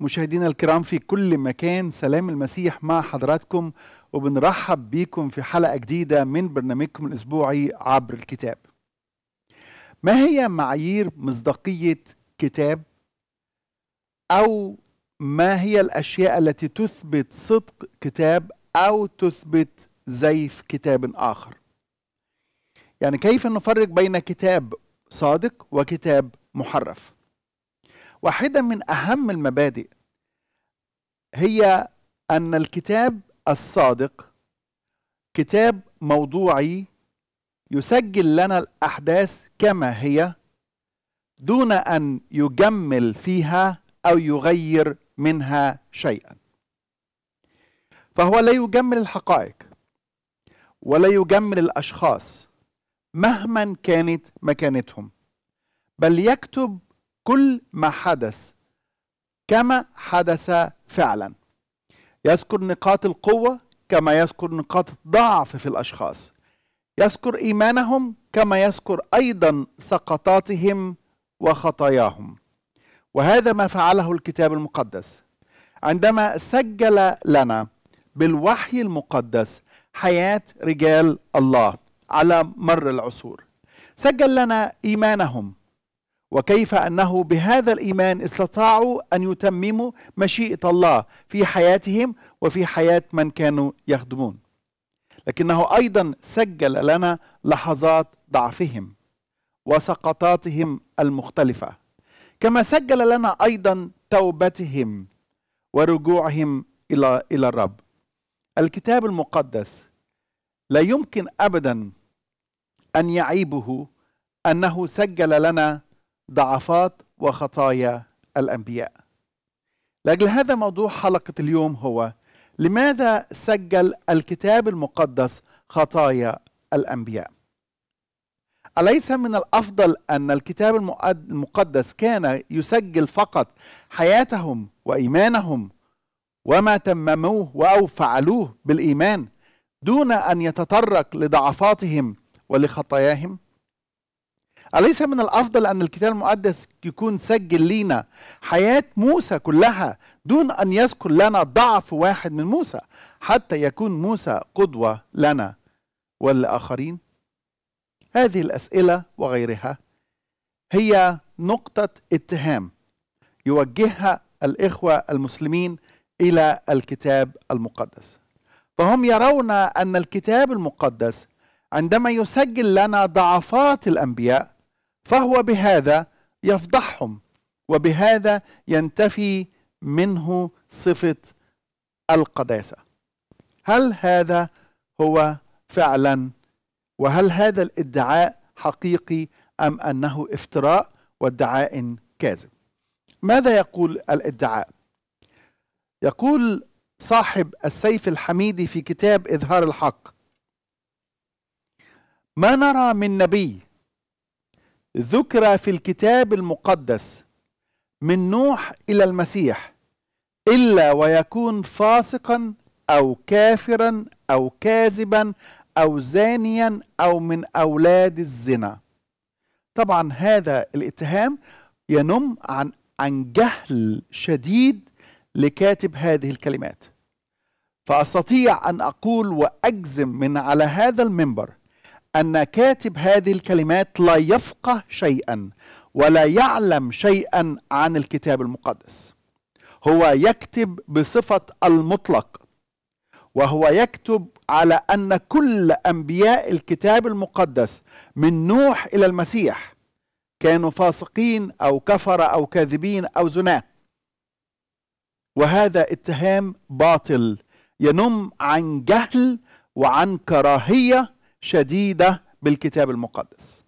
مشاهدينا الكرام في كل مكان سلام المسيح مع حضراتكم وبنرحب بيكم في حلقة جديدة من برنامجكم الأسبوعي عبر الكتاب ما هي معايير مصداقية كتاب أو ما هي الأشياء التي تثبت صدق كتاب أو تثبت زيف كتاب آخر يعني كيف نفرق بين كتاب صادق وكتاب محرف واحدة من أهم المبادئ هي أن الكتاب الصادق كتاب موضوعي يسجل لنا الأحداث كما هي دون أن يجمل فيها أو يغير منها شيئا فهو لا يجمل الحقائق ولا يجمل الأشخاص مهما كانت مكانتهم بل يكتب كل ما حدث كما حدث فعلا يذكر نقاط القوة كما يذكر نقاط الضعف في الأشخاص يذكر إيمانهم كما يذكر أيضا سقطاتهم وخطاياهم وهذا ما فعله الكتاب المقدس عندما سجل لنا بالوحي المقدس حياة رجال الله على مر العصور سجل لنا إيمانهم وكيف انه بهذا الايمان استطاعوا ان يتمموا مشيئه الله في حياتهم وفي حياه من كانوا يخدمون. لكنه ايضا سجل لنا لحظات ضعفهم وسقطاتهم المختلفه. كما سجل لنا ايضا توبتهم ورجوعهم الى الى الرب. الكتاب المقدس لا يمكن ابدا ان يعيبه انه سجل لنا ضعفات وخطايا الأنبياء لأجل هذا موضوع حلقة اليوم هو لماذا سجل الكتاب المقدس خطايا الأنبياء أليس من الأفضل أن الكتاب المقدس كان يسجل فقط حياتهم وإيمانهم وما تمموه أو فعلوه بالإيمان دون أن يتطرق لضعفاتهم ولخطاياهم أليس من الأفضل أن الكتاب المقدس يكون سجل لينا حياة موسى كلها دون أن يذكر لنا ضعف واحد من موسى حتى يكون موسى قدوة لنا والآخرين هذه الأسئلة وغيرها هي نقطة اتهام يوجهها الإخوة المسلمين إلى الكتاب المقدس فهم يرون أن الكتاب المقدس عندما يسجل لنا ضعفات الأنبياء فهو بهذا يفضحهم وبهذا ينتفي منه صفه القداسه هل هذا هو فعلا وهل هذا الادعاء حقيقي ام انه افتراء وادعاء كاذب ماذا يقول الادعاء يقول صاحب السيف الحميدي في كتاب اظهار الحق ما نرى من نبي ذكر في الكتاب المقدس من نوح إلى المسيح إلا ويكون فاسقا أو كافرا أو كاذبا أو زانيا أو من أولاد الزنا طبعا هذا الاتهام ينم عن عن جهل شديد لكاتب هذه الكلمات فأستطيع أن أقول وأجزم من على هذا المنبر أن كاتب هذه الكلمات لا يفقه شيئا ولا يعلم شيئا عن الكتاب المقدس هو يكتب بصفة المطلق وهو يكتب على أن كل أنبياء الكتاب المقدس من نوح إلى المسيح كانوا فاسقين أو كفر أو كاذبين أو زناة وهذا اتهام باطل ينم عن جهل وعن كراهية شديدة بالكتاب المقدس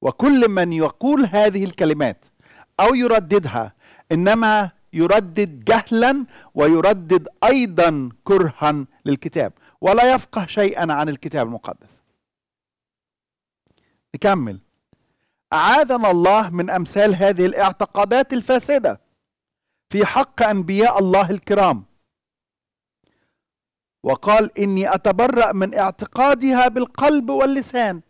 وكل من يقول هذه الكلمات أو يرددها إنما يردد جهلا ويردد أيضا كرها للكتاب ولا يفقه شيئا عن الكتاب المقدس نكمل أعاذنا الله من أمثال هذه الاعتقادات الفاسدة في حق أنبياء الله الكرام وقال إني أتبرأ من اعتقادها بالقلب واللسان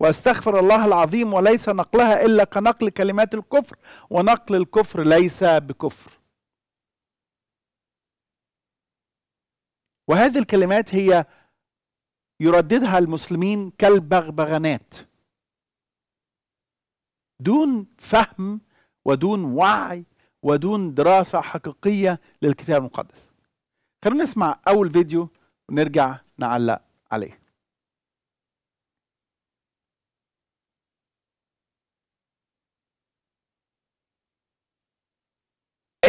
واستغفر الله العظيم وليس نقلها الا كنقل كلمات الكفر ونقل الكفر ليس بكفر وهذه الكلمات هي يرددها المسلمين كالبغبغانات دون فهم ودون وعي ودون دراسه حقيقيه للكتاب المقدس خلونا نسمع أول فيديو ونرجع نعلق عليه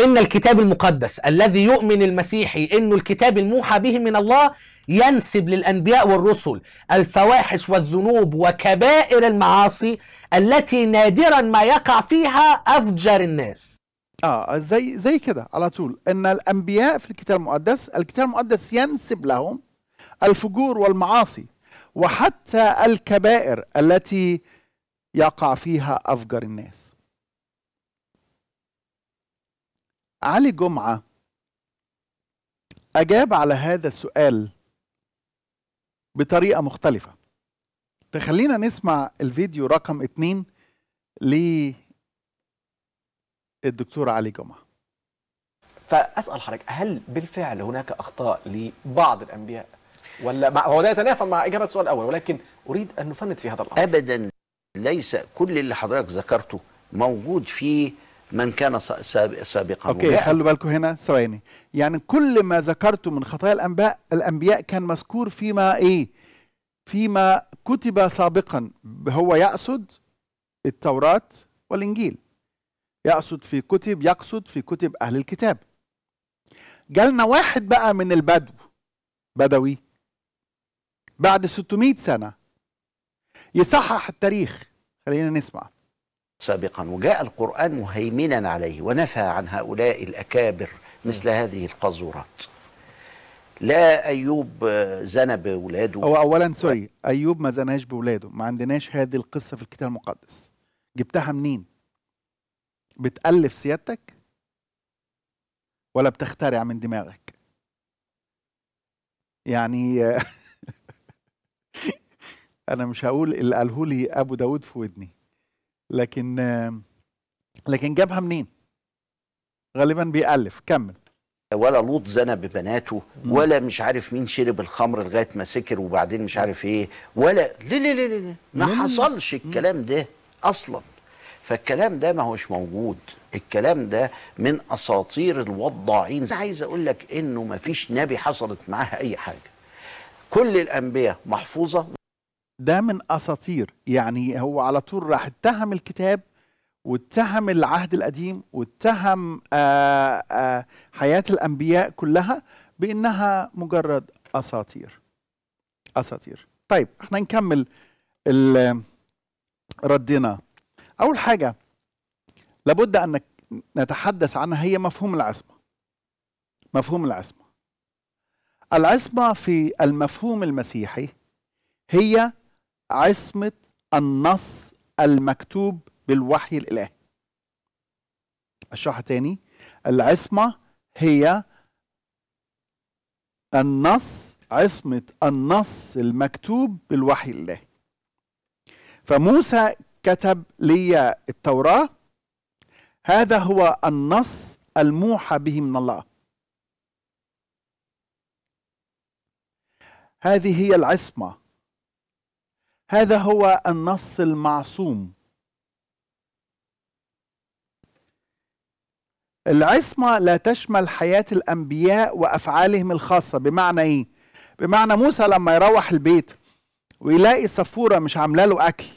إن الكتاب المقدس الذي يؤمن المسيحي إنه الكتاب الموحى به من الله ينسب للأنبياء والرسل الفواحش والذنوب وكبائر المعاصي التي نادرا ما يقع فيها أفجر الناس اه زي زي كده على طول ان الانبياء في الكتاب المقدس الكتاب المقدس ينسب لهم الفجور والمعاصي وحتى الكبائر التي يقع فيها افجر الناس علي جمعه اجاب على هذا السؤال بطريقه مختلفه تخلينا نسمع الفيديو رقم اتنين ليه الدكتور علي جمعه فاسال حضرتك هل بالفعل هناك اخطاء لبعض الانبياء ولا مع هو ده يتنافى مع اجابه السؤال الاول ولكن اريد ان نفند في هذا الامر ابدا ليس كل اللي حضرتك ذكرته موجود في من كان سابقا اوكي خلوا بالكم هنا ثواني يعني كل ما ذكرته من خطايا الانباء الانبياء كان مذكور فيما ايه فيما كتب سابقا هو يقصد التوراة والانجيل يقصد في كتب يقصد في كتب أهل الكتاب جالنا واحد بقى من البدو بدوي بعد 600 سنة يصحح التاريخ خلينا نسمع سابقا وجاء القرآن مهيمنا عليه ونفى عن هؤلاء الأكابر مثل هذه القاذورات لا أيوب زنى باولاده هو أولا سوري أيوب ما زناش باولاده ما عندناش هذه القصة في الكتاب المقدس جبتها منين بتألف سيادتك ولا بتخترع من دماغك يعني انا مش هقول اللي قاله لي ابو داود في ودني لكن لكن جابها منين غالبا بيألف كمل ولا لوط زنى ببناته ولا مش عارف مين شرب الخمر لغايه ما سكر وبعدين مش عارف ايه ولا ليه ليه ليه ما حصلش الكلام ده اصلا فالكلام ده ما هوش موجود الكلام ده من اساطير الوضاعين عايز اقول لك انه ما فيش نبي حصلت معاه اي حاجه كل الانبياء محفوظه ده من اساطير يعني هو على طول راح اتهم الكتاب واتهم العهد القديم واتهم آآ آه، آآ آه، حياه الانبياء كلها بانها مجرد اساطير اساطير طيب احنا نكمل ردنا اول حاجه لابد ان نتحدث عنها هي مفهوم العصمه مفهوم العصمه العصمه في المفهوم المسيحي هي عصمه النص المكتوب بالوحي الالهي اشرحها تاني العصمه هي النص عصمه النص المكتوب بالوحي الالهي فموسى كتب لي التوراة هذا هو النص الموحى به من الله هذه هي العصمة هذا هو النص المعصوم العصمة لا تشمل حياة الأنبياء وأفعالهم الخاصة بمعنى إيه؟ بمعنى موسى لما يروح البيت ويلاقي صفورة مش عاملة له أكل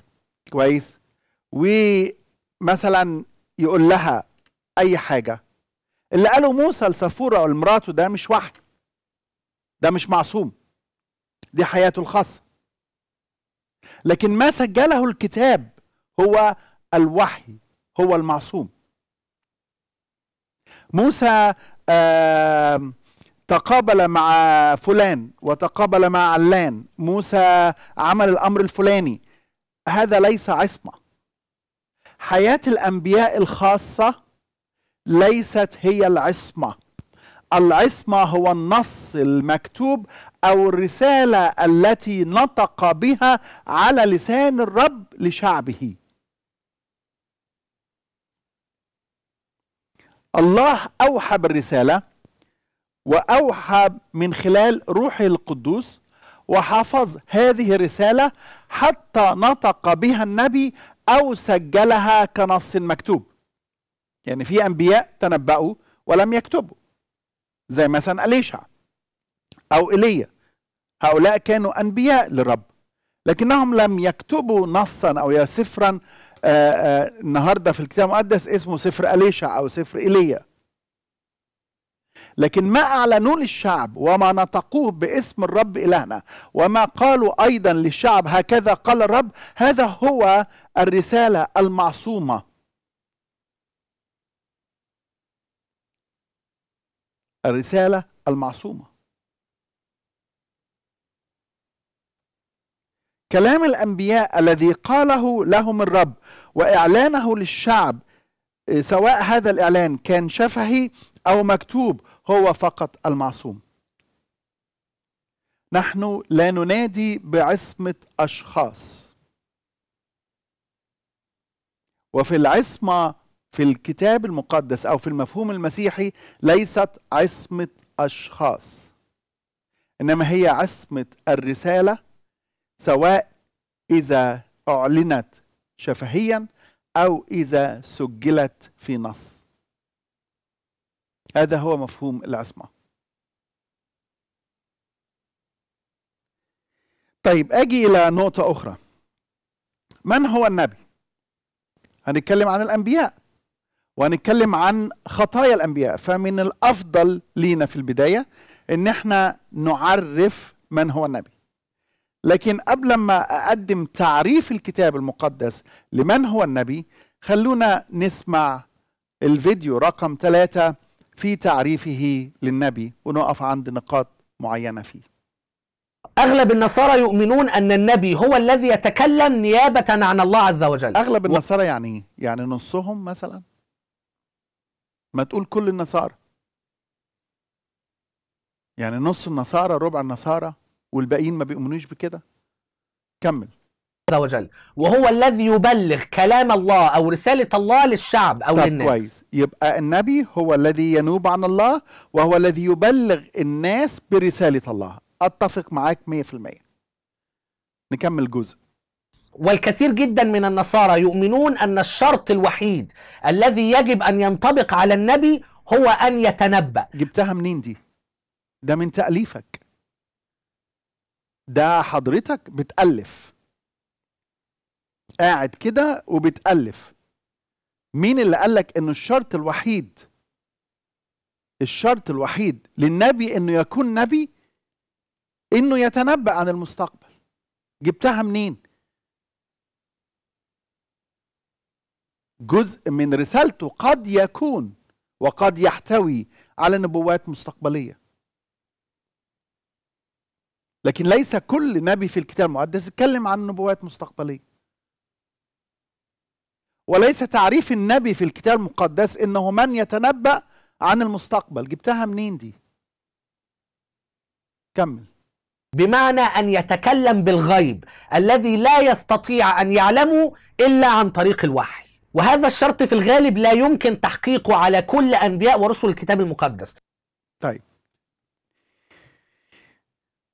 كويس ومثلا يقول لها اي حاجه اللي قاله موسى لصفوره ولمراته ده مش وحي ده مش معصوم دي حياته الخاصه لكن ما سجله الكتاب هو الوحي هو المعصوم موسى آه تقابل مع فلان وتقابل مع علان موسى عمل الامر الفلاني هذا ليس عصمه حياه الانبياء الخاصه ليست هي العصمه العصمه هو النص المكتوب او الرساله التي نطق بها على لسان الرب لشعبه الله اوحى بالرساله واوحى من خلال روحه القدوس وحفظ هذه الرسالة حتى نطق بها النبي أو سجلها كنص مكتوب يعني في أنبياء تنبأوا ولم يكتبوا زي مثلا أليشع أو إيليا هؤلاء كانوا أنبياء للرب لكنهم لم يكتبوا نصا أو سفرا آآ آه، آآ آه، النهاردة في الكتاب المقدس اسمه سفر أليشع أو سفر إيليا لكن ما أعلنوه للشعب وما نطقوه باسم الرب إلهنا وما قالوا أيضا للشعب هكذا قال الرب هذا هو الرسالة المعصومة الرسالة المعصومة كلام الأنبياء الذي قاله لهم الرب وإعلانه للشعب سواء هذا الإعلان كان شفهي أو مكتوب هو فقط المعصوم نحن لا ننادي بعصمه اشخاص وفي العصمه في الكتاب المقدس او في المفهوم المسيحي ليست عصمه اشخاص انما هي عصمه الرساله سواء اذا اعلنت شفهيا او اذا سجلت في نص هذا هو مفهوم العصمة طيب أجي إلى نقطة أخرى من هو النبي؟ هنتكلم عن الأنبياء وهنتكلم عن خطايا الأنبياء فمن الأفضل لينا في البداية إن احنا نعرف من هو النبي لكن قبل ما أقدم تعريف الكتاب المقدس لمن هو النبي خلونا نسمع الفيديو رقم ثلاثة في تعريفه للنبي ونقف عند نقاط معينة فيه أغلب النصارى يؤمنون أن النبي هو الذي يتكلم نيابة عن الله عز وجل أغلب و... النصارى يعني إيه؟ يعني نصهم مثلا ما تقول كل النصارى يعني نص النصارى ربع النصارى والباقيين ما بيؤمنوش بكده كمل عز وجل وهو الذي يبلغ كلام الله او رساله الله للشعب او طب للناس كويس يبقى النبي هو الذي ينوب عن الله وهو الذي يبلغ الناس برساله الله اتفق معاك 100% نكمل جزء والكثير جدا من النصارى يؤمنون ان الشرط الوحيد الذي يجب ان ينطبق على النبي هو ان يتنبأ جبتها منين دي ده من تأليفك ده حضرتك بتألف قاعد كده وبتألف مين اللي قالك انه الشرط الوحيد الشرط الوحيد للنبي انه يكون نبي انه يتنبأ عن المستقبل جبتها منين جزء من رسالته قد يكون وقد يحتوي على نبوات مستقبليه لكن ليس كل نبي في الكتاب المقدس اتكلم عن نبوات مستقبليه وليس تعريف النبي في الكتاب المقدس انه من يتنبأ عن المستقبل جبتها منين دي كمل بمعنى ان يتكلم بالغيب الذي لا يستطيع ان يعلمه الا عن طريق الوحي وهذا الشرط في الغالب لا يمكن تحقيقه على كل انبياء ورسل الكتاب المقدس طيب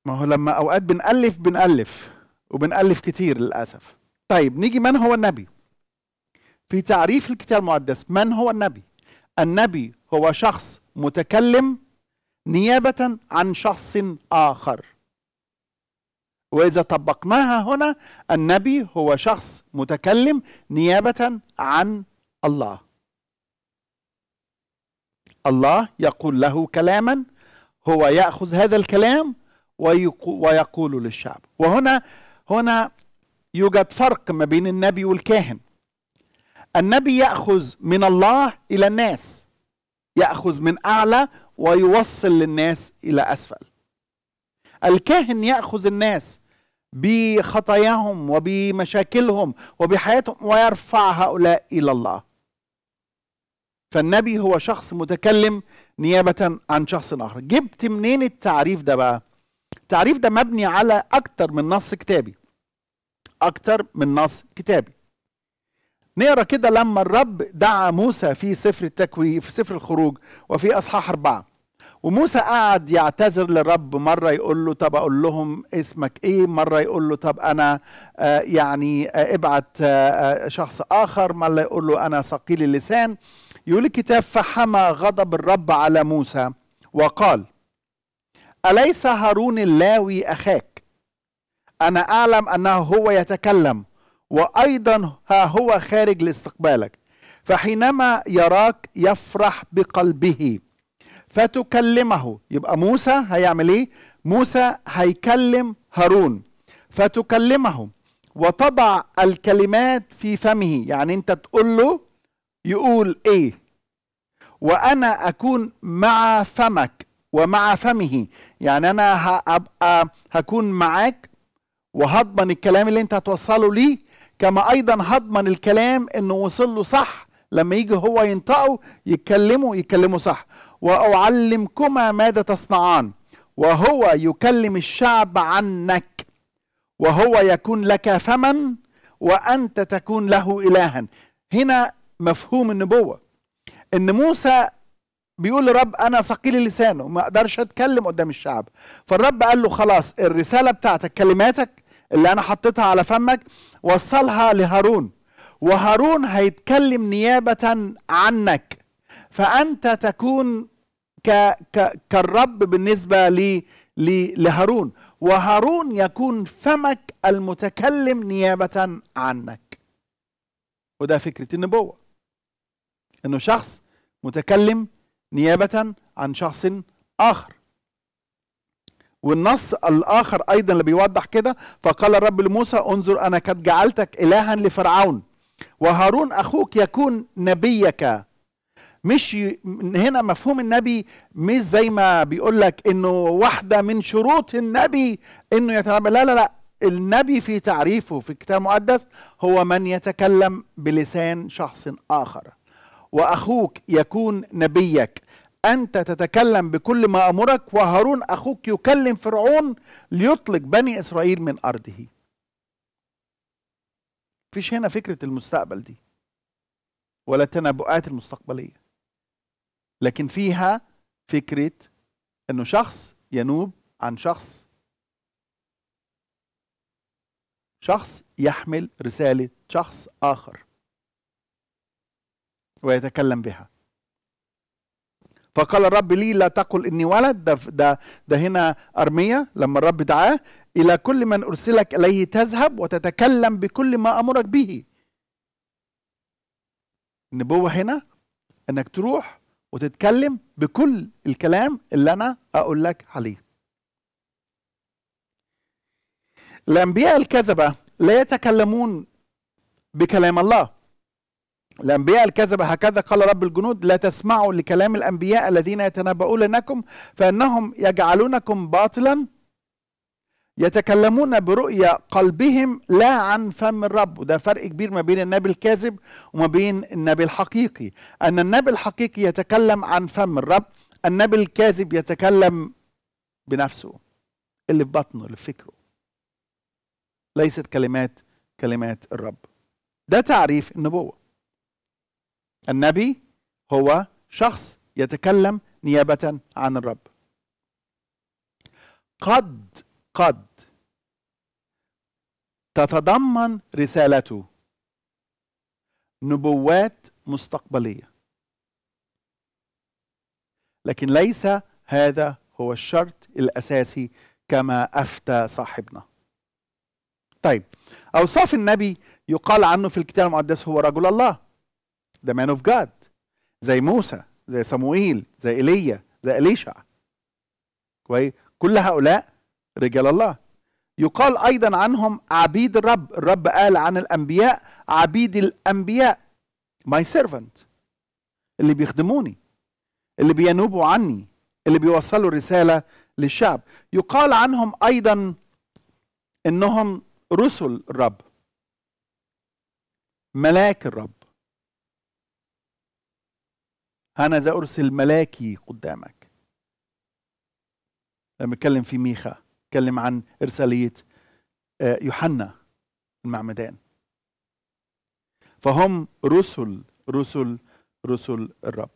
ما هو لما اوقات بنالف بنالف وبنالف كتير للاسف طيب نيجي من هو النبي في تعريف الكتاب المقدس من هو النبي النبي هو شخص متكلم نيابة عن شخص آخر وإذا طبقناها هنا النبي هو شخص متكلم نيابة عن الله الله يقول له كلاما هو يأخذ هذا الكلام ويقول للشعب وهنا هنا يوجد فرق ما بين النبي والكاهن النبي ياخذ من الله الى الناس ياخذ من اعلى ويوصل للناس الى اسفل الكاهن ياخذ الناس بخطاياهم وبمشاكلهم وبحياتهم ويرفع هؤلاء الى الله فالنبي هو شخص متكلم نيابه عن شخص اخر جبت منين التعريف ده بقى التعريف ده مبني على اكتر من نص كتابي اكتر من نص كتابي نقرا كده لما الرب دعا موسى في سفر التكوين في سفر الخروج وفي اصحاح اربعه وموسى قعد يعتذر للرب مرة يقول له طب أقول لهم اسمك إيه مرة يقول له طب أنا آه يعني آه ابعت آه،, آه شخص آخر مرة يقول له أنا ثقيل اللسان يقول الكتاب فحمى غضب الرب على موسى وقال أليس هارون اللاوي أخاك أنا أعلم أنه هو يتكلم وأيضا ها هو خارج لاستقبالك فحينما يراك يفرح بقلبه فتكلمه يبقى موسى هيعمل ايه موسى هيكلم هارون فتكلمه وتضع الكلمات في فمه يعني انت تقول له يقول ايه وانا اكون مع فمك ومع فمه يعني انا هبقى هكون معاك وهضمن الكلام اللي انت هتوصله ليه كما ايضا هضمن الكلام انه وصل له صح لما يجي هو ينطقه يتكلموا يتكلموا صح واعلمكما ماذا تصنعان وهو يكلم الشعب عنك وهو يكون لك فما وانت تكون له الها هنا مفهوم النبوه ان موسى بيقول لرب انا ثقيل لسانه ما اقدرش اتكلم قدام الشعب فالرب قال له خلاص الرساله بتاعتك كلماتك اللي انا حطيتها على فمك وصلها لهارون وهارون هيتكلم نيابه عنك فانت تكون ك... ك... كالرب بالنسبه لي... لي... لهارون وهارون يكون فمك المتكلم نيابه عنك وده فكره النبوه انه شخص متكلم نيابه عن شخص اخر والنص الآخر أيضا اللي بيوضح كده فقال الرب لموسى انظر أنا قد جعلتك إلها لفرعون وهارون أخوك يكون نبيك مش هنا مفهوم النبي مش زي ما بيقول لك انه واحده من شروط النبي انه يتنبي لا لا لا النبي في تعريفه في الكتاب المقدس هو من يتكلم بلسان شخص اخر واخوك يكون نبيك أنت تتكلم بكل ما أمرك وهارون أخوك يكلم فرعون ليطلق بني إسرائيل من أرضه فيش هنا فكرة المستقبل دي ولا التنبؤات المستقبلية لكن فيها فكرة أنه شخص ينوب عن شخص شخص يحمل رسالة شخص آخر ويتكلم بها فقال الرب لي لا تقل اني ولد ده ده, ده هنا ارميه لما الرب دعاه الى كل من ارسلك اليه تذهب وتتكلم بكل ما امرك به النبوه هنا انك تروح وتتكلم بكل الكلام اللي انا اقول لك عليه الانبياء الكذبه لا يتكلمون بكلام الله الأنبياء الكذبة هكذا قال رب الجنود لا تسمعوا لكلام الأنبياء الذين يتنبؤون لكم فإنهم يجعلونكم باطلا يتكلمون برؤية قلبهم لا عن فم الرب وده فرق كبير ما بين النبي الكاذب وما بين النبي الحقيقي أن النبي الحقيقي يتكلم عن فم الرب النبي الكاذب يتكلم بنفسه اللي في بطنه اللي في فكره ليست كلمات كلمات الرب ده تعريف النبوة النبي هو شخص يتكلم نيابة عن الرب قد قد تتضمن رسالته نبوات مستقبلية لكن ليس هذا هو الشرط الأساسي كما أفتى صاحبنا طيب أوصاف النبي يقال عنه في الكتاب المقدس هو رجل الله ده مان اوف جاد زي موسى زي صموئيل زي ايليا زي اليشع كويس كل هؤلاء رجال الله يقال ايضا عنهم عبيد الرب الرب قال عن الانبياء عبيد الانبياء ماي سيرفنت اللي بيخدموني اللي بينوبوا عني اللي بيوصلوا رساله للشعب يقال عنهم ايضا انهم رسل الرب ملاك الرب أنا ذا أرسل ملاكي قدامك لما اتكلم في ميخا اتكلم عن إرسالية آه، يوحنا المعمدان فهم رسل رسل رسل الرب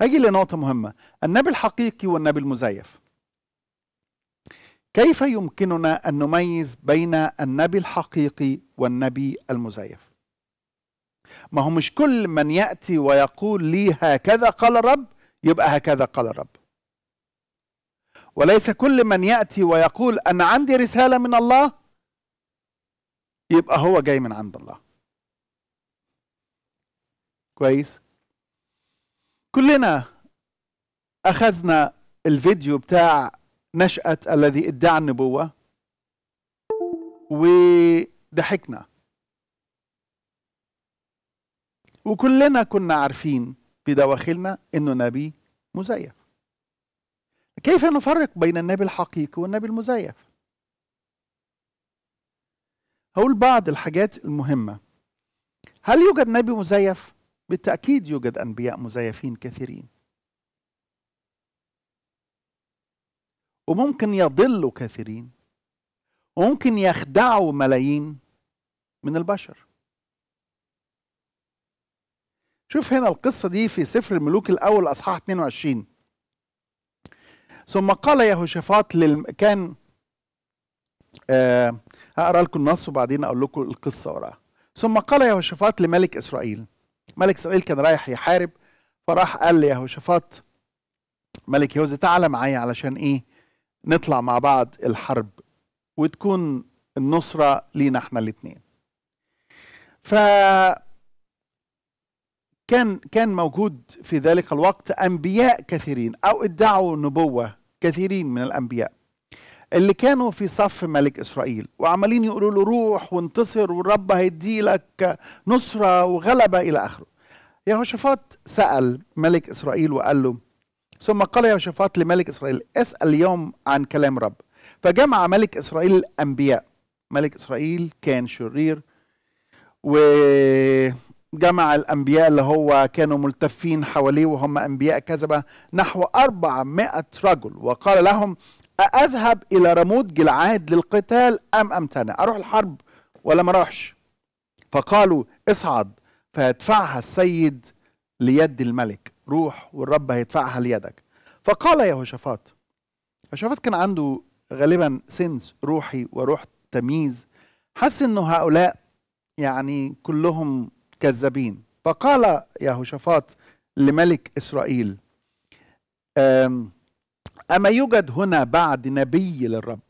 أجي لنقطة مهمة النبي الحقيقي والنبي المزيف كيف يمكننا أن نميز بين النبي الحقيقي والنبي المزيف ما هو مش كل من يأتي ويقول لي هكذا قال الرب يبقى هكذا قال الرب وليس كل من يأتي ويقول أنا عندي رسالة من الله يبقى هو جاي من عند الله كويس كلنا أخذنا الفيديو بتاع نشأة الذي ادعى النبوة وضحكنا وكلنا كنا عارفين في دواخلنا انه نبي مزيف كيف نفرق بين النبي الحقيقي والنبي المزيف هقول بعض الحاجات المهمة هل يوجد نبي مزيف؟ بالتأكيد يوجد أنبياء مزيفين كثيرين وممكن يضلوا كثيرين وممكن يخدعوا ملايين من البشر شوف هنا القصة دي في سفر الملوك الأول أصحاح 22 ثم قال يهوشافاط للم... كان آه هقرا لكم النص وبعدين اقول لكم القصه وراها ثم قال يهوشافاط لملك اسرائيل ملك اسرائيل كان رايح يحارب فراح قال ليهوشافاط ملك يهوذا تعالى معايا علشان ايه نطلع مع بعض الحرب وتكون النصره لينا احنا الاثنين ف كان كان موجود في ذلك الوقت انبياء كثيرين او ادعوا نبوه كثيرين من الانبياء اللي كانوا في صف ملك اسرائيل وعمالين يقولوا له روح وانتصر والرب هيدي لك نصره وغلبه الى اخره يهوشافاط سال ملك اسرائيل وقال له ثم قال يهوشافاط لملك اسرائيل اسال اليوم عن كلام رب فجمع ملك اسرائيل الانبياء ملك اسرائيل كان شرير و جمع الأنبياء اللي هو كانوا ملتفين حواليه وهم أنبياء كذبة نحو أربعمائة رجل وقال لهم أذهب إلى رموت جلعاد للقتال أم أمتنع أروح الحرب ولا ما أروحش فقالوا اصعد فيدفعها السيد ليد الملك روح والرب هيدفعها ليدك فقال يهوشافاط يهوشافاط كان عنده غالبا سنس روحي وروح تمييز حس انه هؤلاء يعني كلهم كذابين فقال يهوشافاط لملك إسرائيل أما يوجد هنا بعد نبي للرب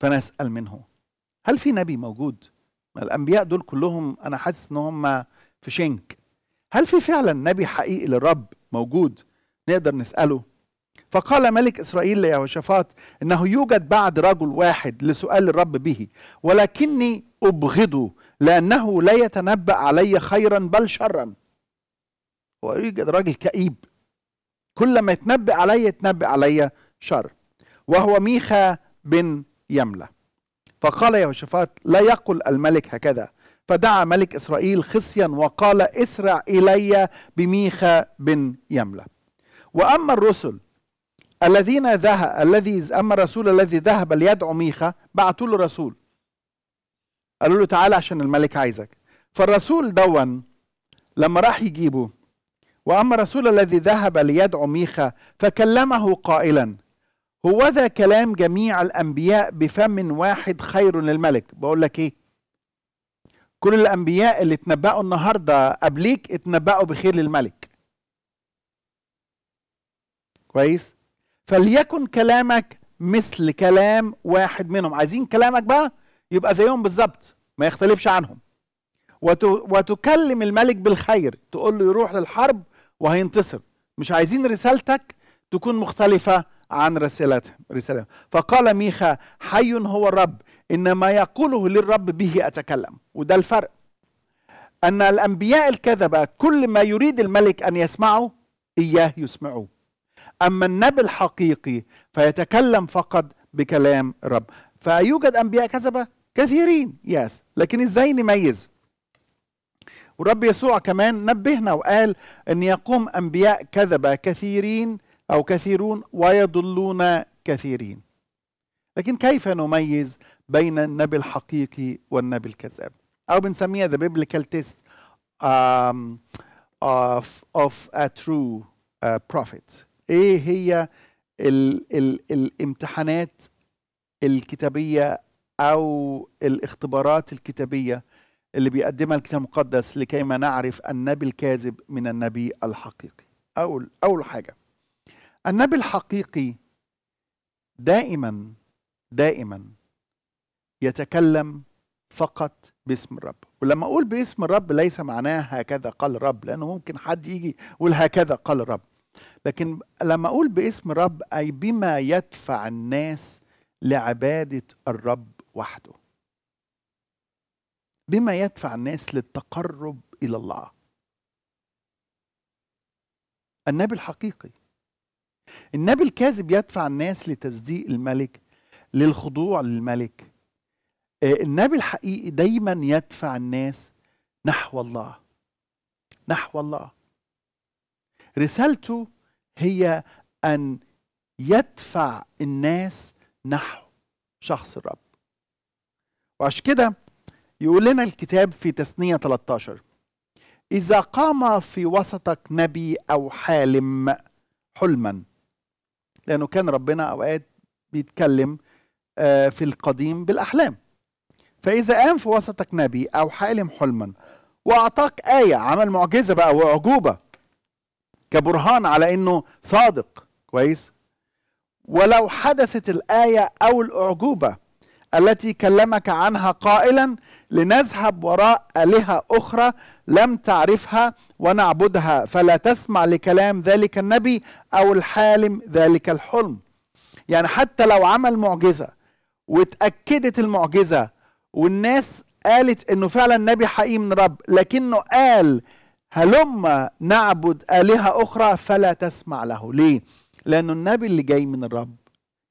فنسأل منه هل في نبي موجود ما الأنبياء دول كلهم أنا حاسس إن هم في شنك هل في فعلا نبي حقيقي للرب موجود نقدر نسأله فقال ملك إسرائيل ليهوشافاط إنه يوجد بعد رجل واحد لسؤال الرب به ولكني أبغضه لأنه لا يتنبأ علي خيرا بل شرا هو يوجد راجل كئيب كل ما يتنبأ علي يتنبأ علي شر وهو ميخا بن يملة فقال يهوشافاط لا يقل الملك هكذا فدعا ملك إسرائيل خصيا وقال اسرع إلي بميخا بن يملة وأما الرسل الذين ذهب الذي أما الرسول الذي ذهب ليدعو ميخا بعثوا له رسول قالوا له تعالى عشان الملك عايزك فالرسول دون لما راح يجيبه واما الرسول الذي ذهب ليدعو ميخا فكلمه قائلا هوذا كلام جميع الانبياء بفم واحد خير للملك بقول لك ايه كل الانبياء اللي اتنبأوا النهارده قبليك اتنبأوا بخير للملك كويس فليكن كلامك مثل كلام واحد منهم عايزين كلامك بقى يبقى زيهم بالظبط ما يختلفش عنهم وت... وتكلم الملك بالخير تقول له يروح للحرب وهينتصر مش عايزين رسالتك تكون مختلفة عن رسالتهم رسالة فقال ميخا حي هو الرب إن ما يقوله للرب به أتكلم وده الفرق أن الأنبياء الكذبة كل ما يريد الملك أن يسمعه إياه يسمعوه أما النبي الحقيقي فيتكلم فقط بكلام الرب فيوجد أنبياء كذبة كثيرين يس لكن ازاي نميز ورب يسوع كمان نبهنا وقال ان يقوم انبياء كذبه كثيرين او كثيرون ويضلون كثيرين لكن كيف نميز بين النبي الحقيقي والنبي الكذاب او بنسميها ذا biblical test um, of, of a true uh, prophet ايه هي الـ الـ الامتحانات الكتابيه او الاختبارات الكتابيه اللي بيقدمها الكتاب المقدس لكيما نعرف النبي الكاذب من النبي الحقيقي اول اول حاجه النبي الحقيقي دائما دائما يتكلم فقط باسم الرب ولما اقول باسم الرب ليس معناه هكذا قال الرب لانه ممكن حد يجي يقول هكذا قال الرب لكن لما اقول باسم الرب اي بما يدفع الناس لعباده الرب وحده بما يدفع الناس للتقرب الى الله النبي الحقيقي النبي الكاذب يدفع الناس لتصديق الملك للخضوع للملك آه، النبي الحقيقي دايما يدفع الناس نحو الله نحو الله رسالته هي ان يدفع الناس نحو شخص الرب وعشان كده يقول لنا الكتاب في تسنية 13 إذا قام في وسطك نبي أو حالم حلما لأنه كان ربنا أوقات بيتكلم آه، في القديم بالأحلام فإذا قام في وسطك نبي أو حالم حلما وأعطاك آية عمل معجزة بقى وعجوبة كبرهان على إنه صادق كويس ولو حدثت الآية أو الأعجوبة التي كلمك عنها قائلا لنذهب وراء آلهة أخرى لم تعرفها ونعبدها فلا تسمع لكلام ذلك النبي أو الحالم ذلك الحلم يعني حتى لو عمل معجزة واتأكدت المعجزة والناس قالت انه فعلا نبي حقيقي من رب لكنه قال هلم نعبد آلهة أخرى فلا تسمع له ليه؟ لأن النبي اللي جاي من الرب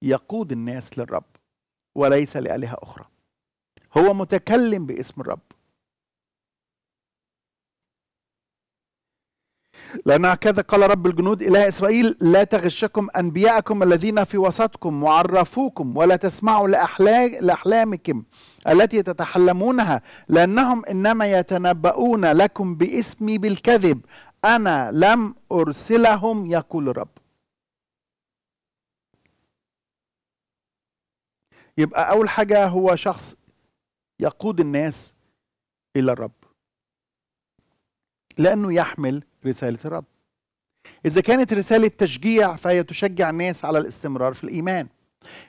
يقود الناس للرب وليس لآلهة أخرى هو متكلم باسم الرب لأن هكذا قال رب الجنود إله إسرائيل لا تغشكم أنبياءكم الذين في وسطكم وعرفوكم ولا تسمعوا لأحلامكم التي تتحلمونها لأنهم إنما يتنبؤون لكم باسمي بالكذب أنا لم أرسلهم يقول الرب يبقى أول حاجة هو شخص يقود الناس إلى الرب لأنه يحمل رسالة الرب إذا كانت رسالة تشجيع فهي تشجع الناس على الاستمرار في الإيمان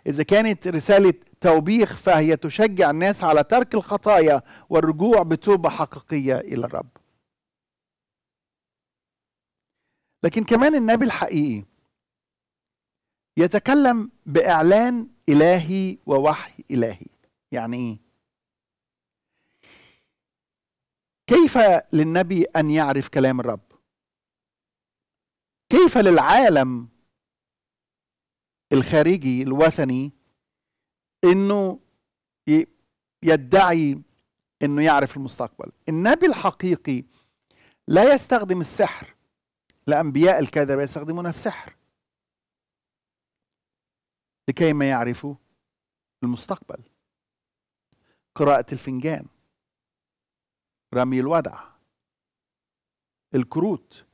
إذا كانت رسالة توبيخ فهي تشجع الناس على ترك الخطايا والرجوع بتوبة حقيقية إلى الرب لكن كمان النبي الحقيقي يتكلم بإعلان إلهي ووحي إلهي يعني إيه؟ كيف للنبي أن يعرف كلام الرب؟ كيف للعالم الخارجي الوثني انه يدعي انه يعرف المستقبل النبي الحقيقي لا يستخدم السحر لأنبياء الكذبه يستخدمون السحر لكي ما يعرفوا المستقبل قراءة الفنجان رمي الودع الكروت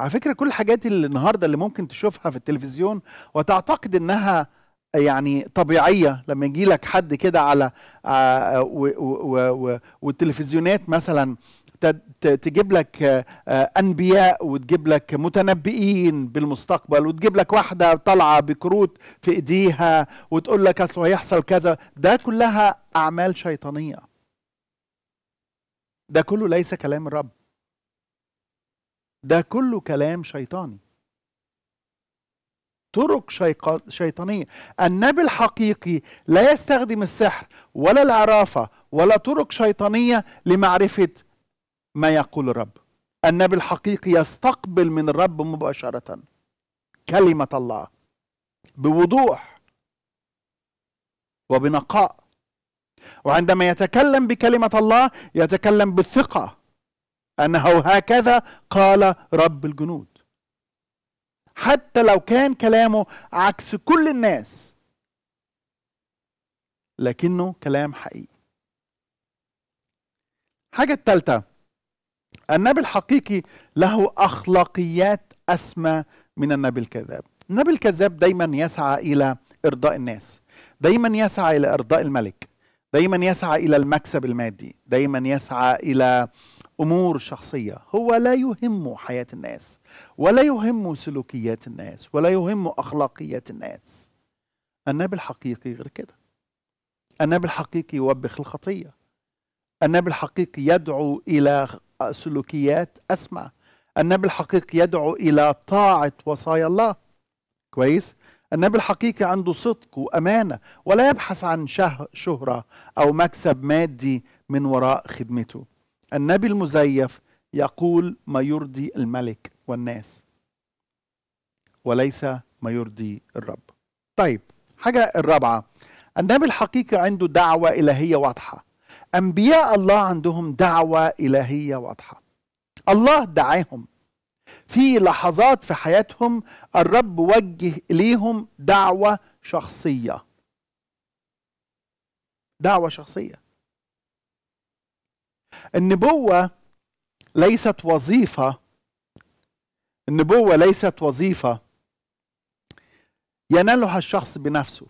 على فكرة كل الحاجات اللي النهاردة اللي ممكن تشوفها في التلفزيون وتعتقد انها يعني طبيعية لما يجي لك حد كده على آه، والتلفزيونات مثلا تجيب لك آه، آه، انبياء وتجيب لك متنبئين بالمستقبل وتجيب لك واحده طالعه بكروت في ايديها وتقول لك اصل هيحصل كذا ده كلها اعمال شيطانيه ده كله ليس كلام الرب ده كله كلام شيطاني طرق شيطانية النبي الحقيقي لا يستخدم السحر ولا العرافة ولا طرق شيطانية لمعرفة ما يقول الرب النبي الحقيقي يستقبل من الرب مباشرة كلمة الله بوضوح وبنقاء وعندما يتكلم بكلمة الله يتكلم بالثقة أنه هكذا قال رب الجنود حتى لو كان كلامه عكس كل الناس لكنه كلام حقيقي حاجة الثالثة النبي الحقيقي له أخلاقيات أسمى من النبي الكذاب النبي الكذاب دايما يسعى إلى إرضاء الناس دايما يسعى إلى إرضاء الملك دايما يسعى إلى المكسب المادي دايما يسعى إلى امور شخصيه هو لا يهمه حياه الناس ولا يهمه سلوكيات الناس ولا يهمه اخلاقيات الناس النبي الحقيقي غير كده النبي الحقيقي يوبخ الخطيه النبي الحقيقي يدعو الى سلوكيات أسمع النبي الحقيقي يدعو إلى طاعة وصايا الله كويس النبي الحقيقي عنده صدق وأمانة ولا يبحث عن شهرة أو مكسب مادي من وراء خدمته النبي المزيف يقول ما يرضي الملك والناس وليس ما يرضي الرب طيب حاجة الرابعة النبي الحقيقي عنده دعوة إلهية واضحة انبياء الله عندهم دعوه الهيه واضحه الله دعاهم في لحظات في حياتهم الرب وجه اليهم دعوه شخصيه دعوه شخصيه النبوه ليست وظيفه النبوه ليست وظيفه ينالها الشخص بنفسه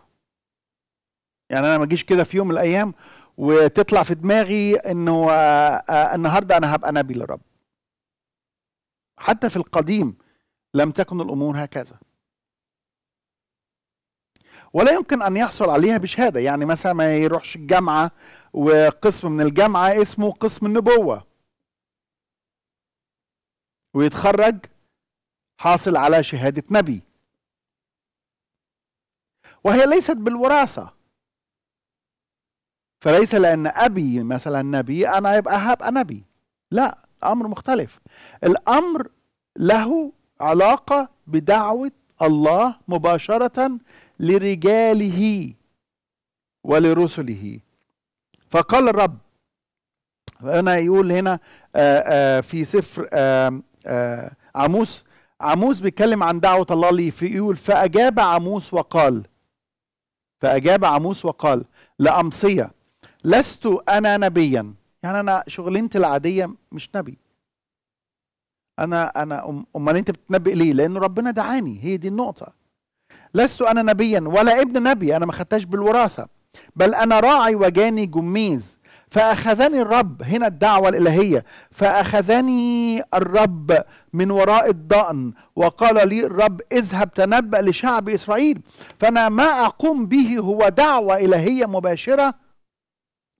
يعني انا ما اجيش كده في يوم من الايام وتطلع في دماغي انه آه، آه، النهارده انا هبقى نبي للرب حتى في القديم لم تكن الامور هكذا ولا يمكن ان يحصل عليها بشهاده يعني مثلا ما يروحش الجامعه وقسم من الجامعه اسمه قسم النبوه ويتخرج حاصل على شهاده نبي وهي ليست بالوراثه فليس لأن أبي مثلا نبي أنا يبقى هبقى نبي لا الأمر مختلف الأمر له علاقة بدعوة الله مباشرة لرجاله ولرسله فقال الرب هنا يقول هنا آه، آه، في سفر آه، عموس عموس بيتكلم عن دعوة الله لي يقول فأجاب عموس وقال فأجاب عموس وقال لأمصية لست أنا نبيا يعني أنا شغلانتي العادية مش نبي أنا أنا أمال أنت بتنبئ ليه؟ لأن ربنا دعاني هي دي النقطة لست أنا نبيا ولا ابن نبي أنا ما خدتهاش بالوراثة بل أنا راعي وجاني جميز فأخذني الرب هنا الدعوة الإلهية فأخذني الرب من وراء الضأن وقال لي الرب اذهب تنبأ لشعب إسرائيل فأنا ما أقوم به هو دعوة إلهية مباشرة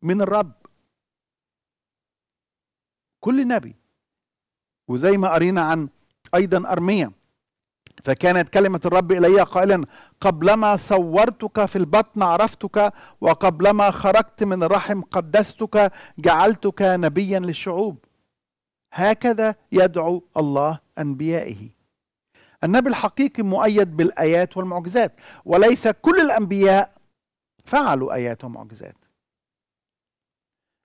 من الرب كل نبي وزي ما قرينا عن ايضا ارميا فكانت كلمة الرب إلي قائلا قبلما صورتك في البطن عرفتك وقبلما خرجت من الرحم قدستك جعلتك نبيا للشعوب هكذا يدعو الله أنبيائه النبي الحقيقي مؤيد بالآيات والمعجزات وليس كل الأنبياء فعلوا آيات ومعجزات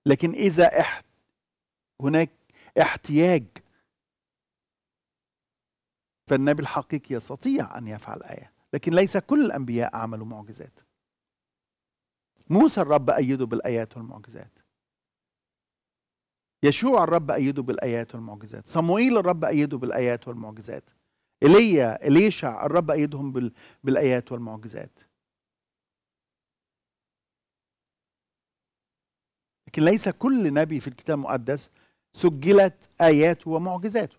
لكن إذا احت... هناك احتياج فالنبي الحقيقي يستطيع أن يفعل آية لكن ليس كل الأنبياء عملوا معجزات موسى الرب أيده بالآيات والمعجزات يشوع الرب أيده بالآيات والمعجزات صموئيل الرب أيده بالآيات والمعجزات إيليا إليشع الرب أيدهم بال... بالآيات والمعجزات لكن ليس كل نبي في الكتاب المقدس سجلت آياته ومعجزاته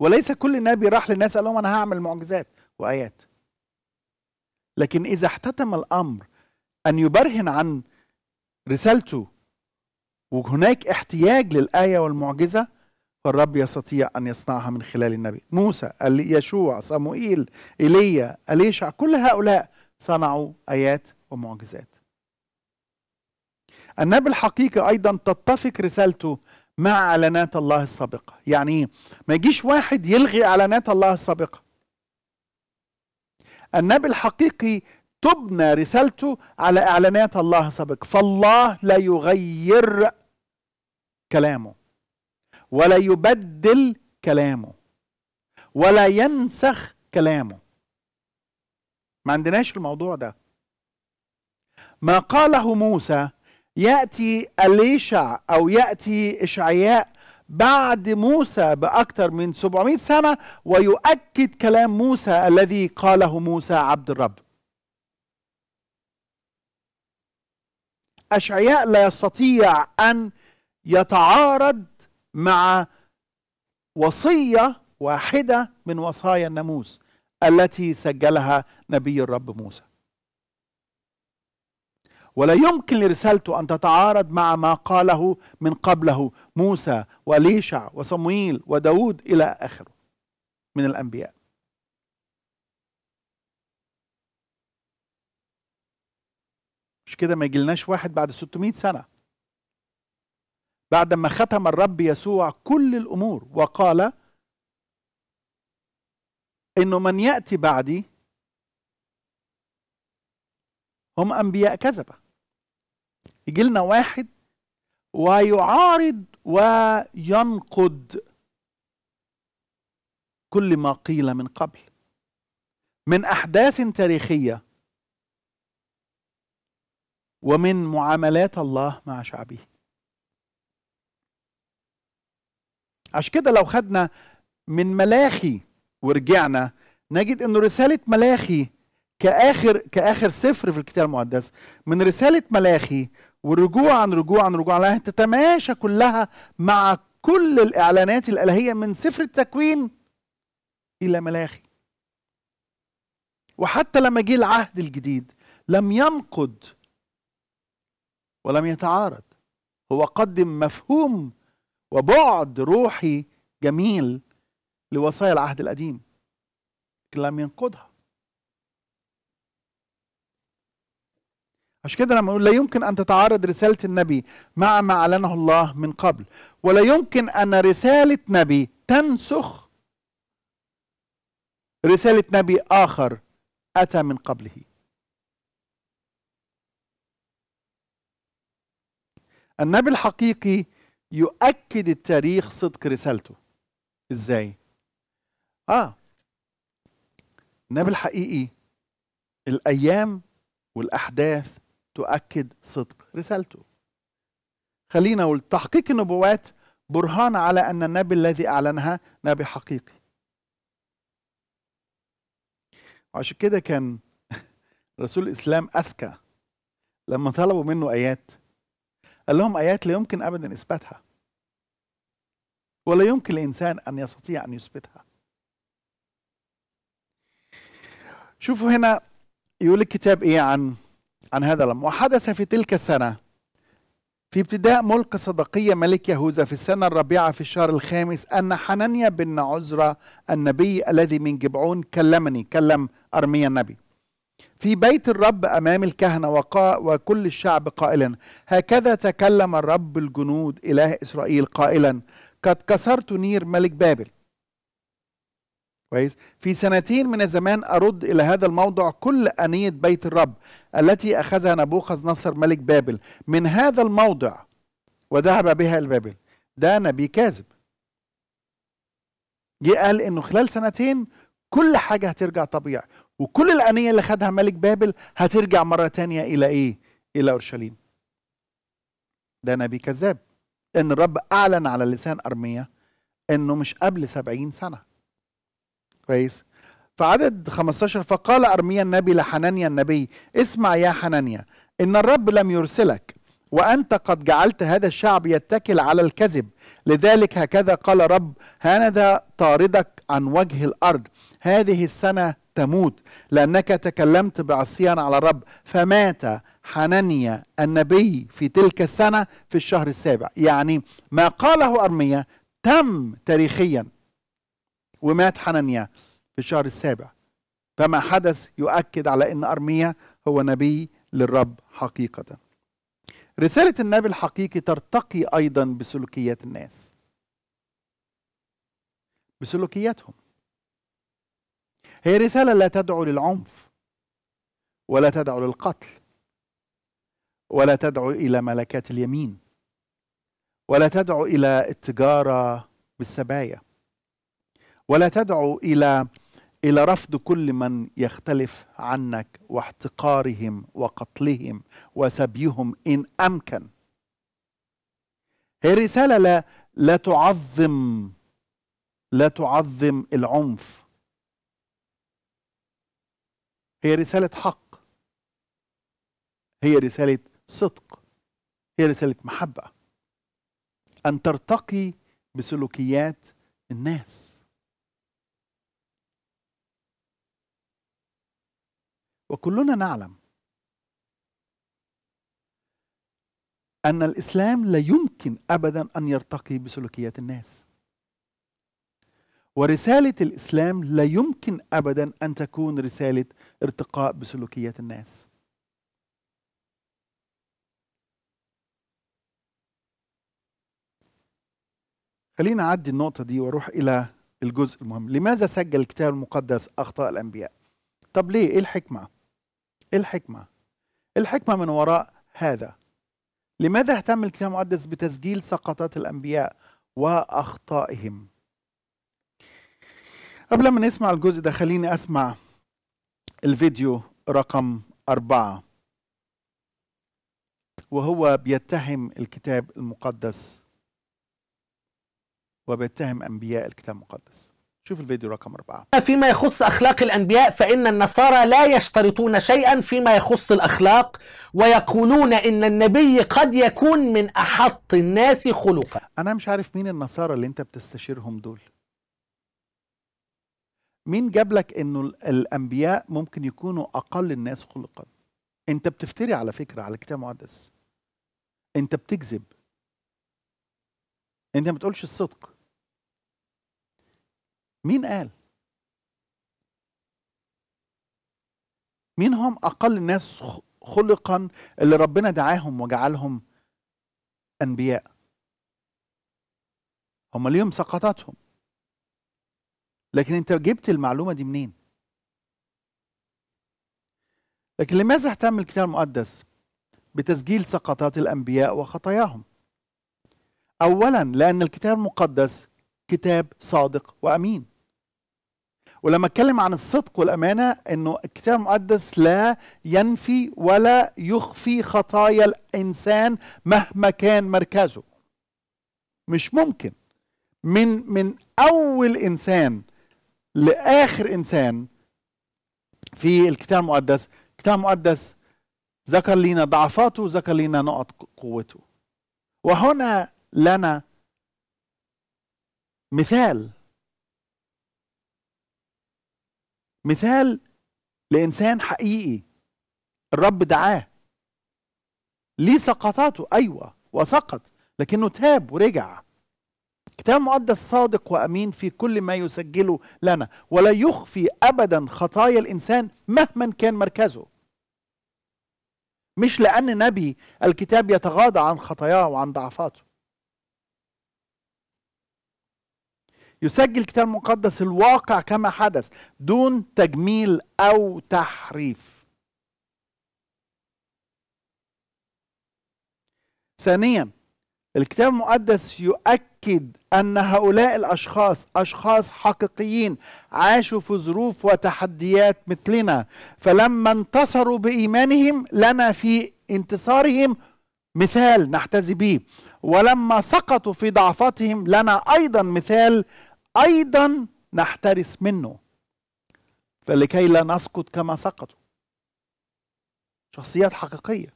وليس كل نبي راح للناس قال لهم أنا هعمل معجزات وآيات لكن إذا احتتم الأمر أن يبرهن عن رسالته وهناك احتياج للآية والمعجزة فالرب يستطيع أن يصنعها من خلال النبي موسى يشوع صموئيل إيليا أليشع كل هؤلاء صنعوا آيات ومعجزات أنها بالحقيقة أيضا تتفق رسالته مع اعلانات الله السابقه يعني ايه ما يجيش واحد يلغي اعلانات الله السابقه النبي الحقيقي تبنى رسالته على اعلانات الله السابقه فالله لا يغير كلامه ولا يبدل كلامه ولا ينسخ كلامه ما عندناش الموضوع ده ما قاله موسى ياتي اليشع او ياتي اشعياء بعد موسى باكثر من 700 سنه ويؤكد كلام موسى الذي قاله موسى عبد الرب اشعياء لا يستطيع ان يتعارض مع وصيه واحده من وصايا الناموس التي سجلها نبي الرب موسى ولا يمكن لرسالته أن تتعارض مع ما قاله من قبله موسى وليشع وصمويل وداود إلى آخره من الأنبياء مش كده ما يجيلناش واحد بعد 600 سنة بعد ما ختم الرب يسوع كل الأمور وقال إنه من يأتي بعدي هم أنبياء كذبة يجي لنا واحد ويعارض وينقد كل ما قيل من قبل من احداث تاريخيه ومن معاملات الله مع شعبه عشان كده لو خدنا من ملاخي ورجعنا نجد ان رساله ملاخي كاخر كاخر سفر في الكتاب المقدس من رساله ملاخي والرجوع عن رجوع عن رجوع لها تتماشى كلها مع كل الاعلانات الالهيه من سفر التكوين الى ملاخي وحتى لما جه العهد الجديد لم ينقض ولم يتعارض هو قدم مفهوم وبعد روحي جميل لوصايا العهد القديم لم ينقضها عشان كده لما نقول لا يمكن ان تتعارض رساله النبي مع ما اعلنه الله من قبل ولا يمكن ان رساله نبي تنسخ رساله نبي اخر اتى من قبله النبي الحقيقي يؤكد التاريخ صدق رسالته ازاي اه النبي الحقيقي الايام والاحداث تؤكد صدق رسالته خلينا نقول تحقيق النبوات برهان على أن النبي الذي أعلنها نبي حقيقي وعشان كده كان رسول الإسلام أذكى لما طلبوا منه آيات قال لهم آيات لا يمكن أبدا إثباتها ولا يمكن الإنسان أن يستطيع أن يثبتها شوفوا هنا يقول الكتاب إيه عن عن هذا الأمر وحدث في تلك السنة في ابتداء ملك صدقية ملك يهوذا في السنة الرابعة في الشهر الخامس أن حنانيا بن عزرة النبي الذي من جبعون كلمني كلم أرميا النبي في بيت الرب أمام الكهنة وقا وكل الشعب قائلا هكذا تكلم الرب الجنود إله إسرائيل قائلا قد كسرت نير ملك بابل كويس في سنتين من الزمان أرد إلى هذا الموضع كل أنية بيت الرب التي أخذها نبوخذ نصر ملك بابل من هذا الموضع وذهب بها إلى بابل ده نبي كاذب جه قال انه خلال سنتين كل حاجة هترجع طبيعي وكل الأنية اللي خدها ملك بابل هترجع مرة تانية إلى إيه؟ إلى أورشليم ده نبي كذاب ان الرب اعلن على لسان ارميا انه مش قبل سبعين سنه كويس في عدد 15 فقال أرميا النبي لحنانيا النبي اسمع يا حنانيا إن الرب لم يرسلك وأنت قد جعلت هذا الشعب يتكل على الكذب لذلك هكذا قال رب هذا طاردك عن وجه الأرض هذه السنة تموت لأنك تكلمت بعصيان على الرب فمات حنانيا النبي في تلك السنة في الشهر السابع يعني ما قاله أرميا تم تاريخيا ومات حنانيا في الشهر السابع فما حدث يؤكد على أن أرميا هو نبي للرب حقيقة رسالة النبي الحقيقي ترتقي أيضا بسلوكيات الناس بسلوكياتهم هي رسالة لا تدعو للعنف ولا تدعو للقتل ولا تدعو إلى ملكات اليمين ولا تدعو إلى التجارة بالسبايا ولا تدعو إلى الى رفض كل من يختلف عنك واحتقارهم وقتلهم وسبيهم ان امكن هي رساله لا لا تعظم لا تعظم العنف هي رساله حق هي رساله صدق هي رساله محبه ان ترتقي بسلوكيات الناس وكلنا نعلم أن الإسلام لا يمكن أبدا أن يرتقي بسلوكيات الناس ورسالة الإسلام لا يمكن أبدا أن تكون رسالة ارتقاء بسلوكيات الناس خلينا أعدي النقطة دي وأروح إلى الجزء المهم لماذا سجل الكتاب المقدس أخطاء الأنبياء طب ليه إيه الحكمة الحكمة؟ الحكمة من وراء هذا لماذا اهتم الكتاب المقدس بتسجيل سقطات الأنبياء وأخطائهم؟ قبل ما نسمع الجزء ده خليني أسمع الفيديو رقم أربعة وهو بيتهم الكتاب المقدس وبيتهم أنبياء الكتاب المقدس شوف الفيديو رقم أربعة فيما يخص أخلاق الأنبياء فإن النصارى لا يشترطون شيئا فيما يخص الأخلاق ويقولون إن النبي قد يكون من أحط الناس خلقا أنا مش عارف مين النصارى اللي أنت بتستشيرهم دول مين جاب لك انه الانبياء ممكن يكونوا اقل الناس خلقا انت بتفتري على فكره على الكتاب المقدس انت بتكذب انت ما بتقولش الصدق مين قال مين هم اقل الناس خلقا اللي ربنا دعاهم وجعلهم انبياء هم ليهم سقطاتهم لكن انت جبت المعلومه دي منين لكن لماذا اهتم الكتاب المقدس بتسجيل سقطات الانبياء وخطاياهم اولا لان الكتاب المقدس كتاب صادق وامين ولما اتكلم عن الصدق والامانه انه الكتاب المقدس لا ينفي ولا يخفي خطايا الانسان مهما كان مركزه مش ممكن من من اول انسان لاخر انسان في الكتاب المقدس الكتاب المقدس ذكر لنا ضعفاته ذكر لنا نقط قوته وهنا لنا مثال مثال لإنسان حقيقي الرب دعاه ليه سقطاته أيوة وسقط لكنه تاب ورجع كتاب مقدس صادق وأمين في كل ما يسجله لنا ولا يخفي أبدا خطايا الإنسان مهما كان مركزه مش لأن نبي الكتاب يتغاضى عن خطاياه وعن ضعفاته يسجل الكتاب المقدس الواقع كما حدث دون تجميل او تحريف ثانيا الكتاب المقدس يؤكد ان هؤلاء الاشخاص اشخاص حقيقيين عاشوا في ظروف وتحديات مثلنا فلما انتصروا بايمانهم لنا في انتصارهم مثال نحتذي به ولما سقطوا في ضعفتهم لنا ايضا مثال أيضا نحترس منه فلكي لا نسقط كما سقطوا شخصيات حقيقية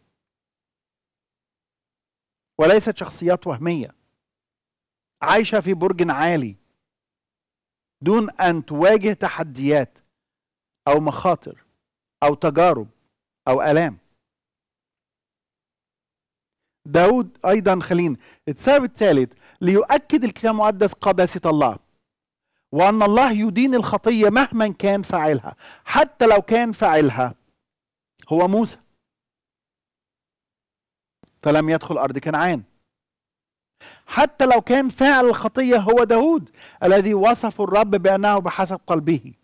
وليست شخصيات وهمية عايشة في برج عالي دون أن تواجه تحديات أو مخاطر أو تجارب أو آلام داود أيضا خلينا السبب الثالث ليؤكد الكتاب المقدس قداسة الله وأن الله يدين الخطية مهما كان فاعلها حتى لو كان فاعلها هو موسى فلم يدخل أرض كنعان حتى لو كان فاعل الخطية هو داود الذي وصف الرب بأنه بحسب قلبه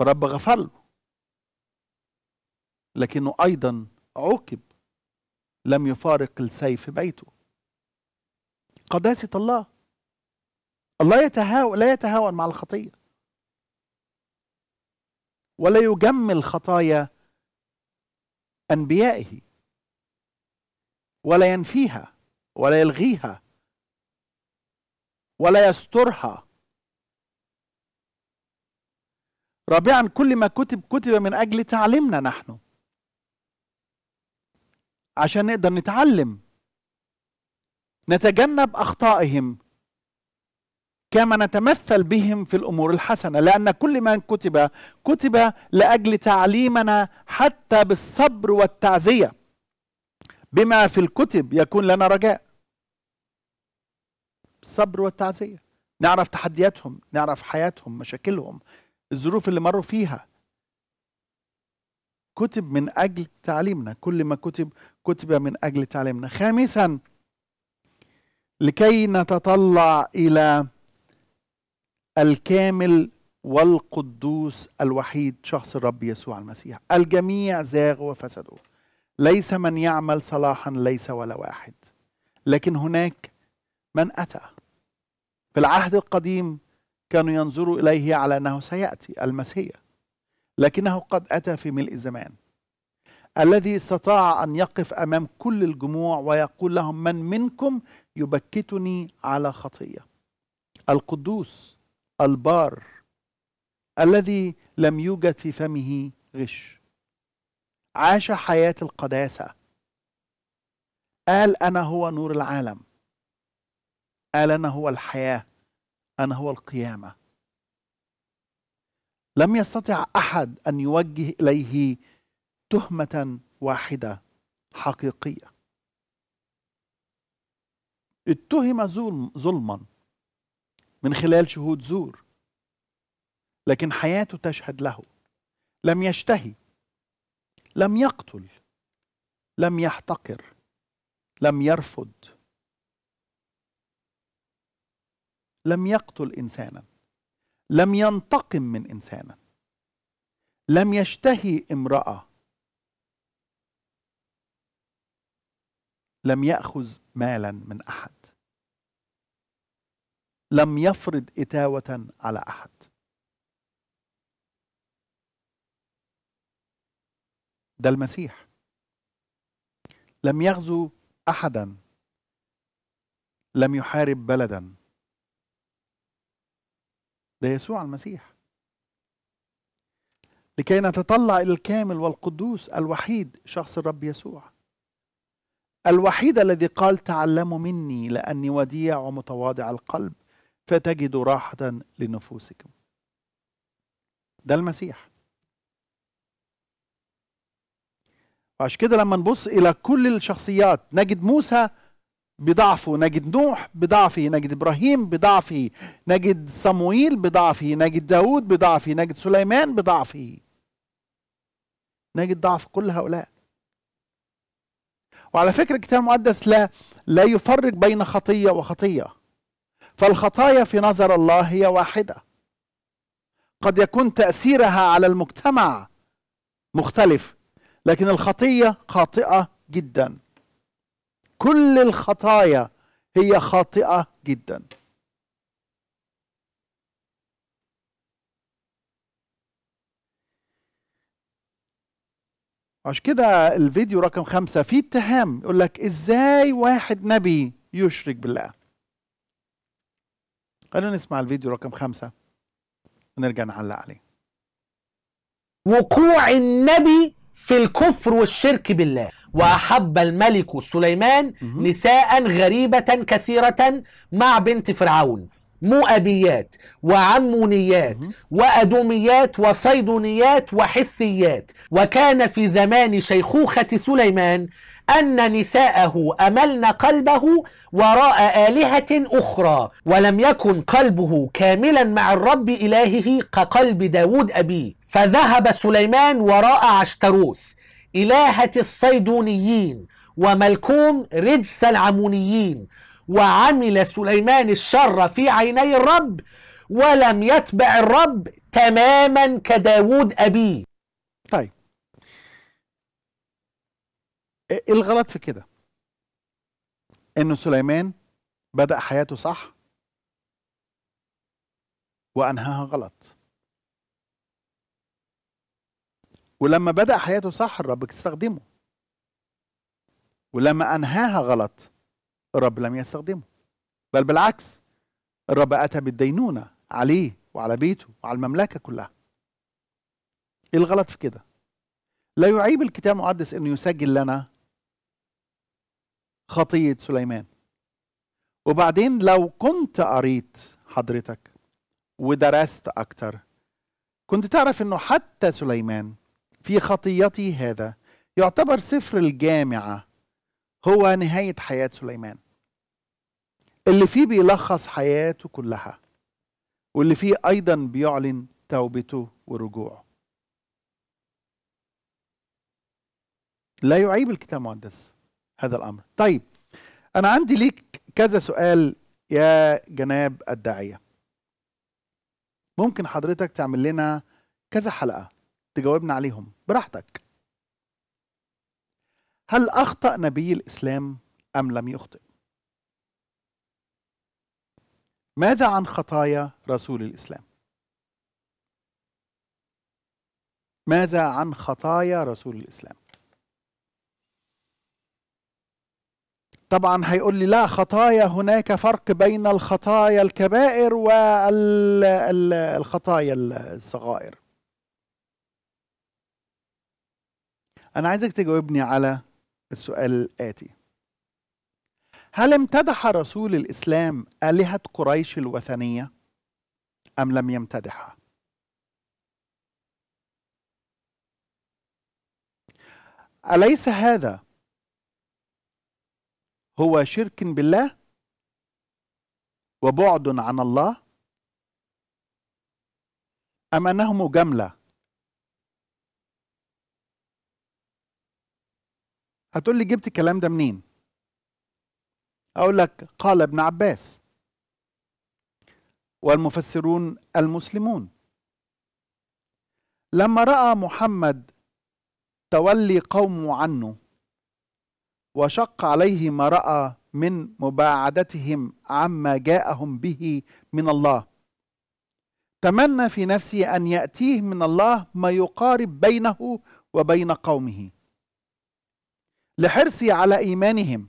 ورب غفر له لكنه أيضا عوقب لم يفارق السيف بيته قداسة الله الله يتهاون لا يتهاون مع الخطية ولا يجمل خطايا أنبيائه ولا ينفيها ولا يلغيها ولا يسترها رابعا كل ما كتب كتب من أجل تعليمنا نحن عشان نقدر نتعلم نتجنب أخطائهم كما نتمثل بهم في الامور الحسنه لان كل ما كتب كتب لاجل تعليمنا حتى بالصبر والتعزيه بما في الكتب يكون لنا رجاء الصبر والتعزيه نعرف تحدياتهم نعرف حياتهم مشاكلهم الظروف اللي مروا فيها كتب من اجل تعليمنا كل ما كتب كتب من اجل تعليمنا خامسا لكي نتطلع الى الكامل والقدوس الوحيد شخص الرب يسوع المسيح الجميع زاغوا وفسدوا ليس من يعمل صلاحا ليس ولا واحد لكن هناك من أتى في العهد القديم كانوا ينظروا إليه على أنه سيأتي المسيح لكنه قد أتى في ملء الزمان الذي استطاع أن يقف أمام كل الجموع ويقول لهم من منكم يبكتني على خطية القدوس البار الذي لم يوجد في فمه غش عاش حياة القداسة قال أنا هو نور العالم قال أنا هو الحياة أنا هو القيامة لم يستطع أحد أن يوجه إليه تهمة واحدة حقيقية اتهم ظلما من خلال شهود زور لكن حياته تشهد له لم يشتهي لم يقتل لم يحتقر لم يرفض لم يقتل انسانا لم ينتقم من انسانا لم يشتهي امراه لم ياخذ مالا من احد لم يفرض إتاوة على أحد ده المسيح لم يغزو أحدا لم يحارب بلدا ده يسوع المسيح لكي نتطلع إلى الكامل والقدوس الوحيد شخص الرب يسوع الوحيد الذي قال تعلموا مني لأني وديع ومتواضع القلب فتجدوا راحة لنفوسكم ده المسيح وعشان كده لما نبص إلى كل الشخصيات نجد موسى بضعفه نجد نوح بضعفه نجد إبراهيم بضعفه نجد صموئيل بضعفه نجد داود بضعفه نجد سليمان بضعفه نجد ضعف كل هؤلاء وعلى فكرة الكتاب المقدس لا لا يفرق بين خطية وخطية فالخطايا في نظر الله هي واحده قد يكون تاثيرها على المجتمع مختلف لكن الخطيه خاطئه جدا كل الخطايا هي خاطئه جدا عشان كده الفيديو رقم خمسة فيه اتهام يقول لك ازاي واحد نبي يشرك بالله خلونا نسمع الفيديو رقم خمسة ونرجع نعلق عليه وقوع النبي في الكفر والشرك بالله وأحب الملك سليمان نساء غريبة كثيرة مع بنت فرعون مؤبيات وعمونيات وأدوميات وصيدونيات وحثيات وكان في زمان شيخوخة سليمان أن نساءه أملن قلبه وراء آلهة أخرى ولم يكن قلبه كاملا مع الرب إلهه كقلب داود أبيه فذهب سليمان وراء عشتروث إلهة الصيدونيين وملكوم رجس العمونيين وعمل سليمان الشر في عيني الرب ولم يتبع الرب تماما كداود أبيه طيب إيه- إيه الغلط في كده أن سليمان بدأ حياته صح وأنهاها غلط ولما بدأ حياته صح الرب استخدمه ولما أنهاها غلط الرب لم يستخدمه بل بالعكس الرب أتى بالدينونة عليه وعلى بيته وعلى المملكة كلها إيه الغلط في كده لا يعيب الكتاب المقدس أنه يسجل لنا خطية سليمان وبعدين لو كنت قريت حضرتك ودرست أكتر كنت تعرف أنه حتى سليمان في خطيته هذا يعتبر سفر الجامعة هو نهاية حياة سليمان اللي فيه بيلخص حياته كلها واللي فيه أيضا بيعلن توبته ورجوعه لا يعيب الكتاب المقدس هذا الأمر طيب أنا عندي ليك كذا سؤال يا جناب الداعية ممكن حضرتك تعمل لنا كذا حلقة تجاوبنا عليهم براحتك هل أخطأ نبي الإسلام أم لم يخطئ ماذا عن خطايا رسول الإسلام؟ ماذا عن خطايا رسول الإسلام؟ طبعا هيقول لي لا خطايا هناك فرق بين الخطايا الكبائر والخطايا الصغائر أنا عايزك تجاوبني على السؤال الآتي هل امتدح رسول الإسلام آلهة قريش الوثنية أم لم يمتدحها؟ أليس هذا هو شرك بالله وبعد عن الله أم أنه مجاملة هتقول لي جبت الكلام ده منين أقول لك قال ابن عباس والمفسرون المسلمون لما رأى محمد تولي قومه عنه وشق عليه ما رأى من مباعدتهم عما جاءهم به من الله تمنى في نفسه أن يأتيه من الله ما يقارب بينه وبين قومه لحرصه على إيمانهم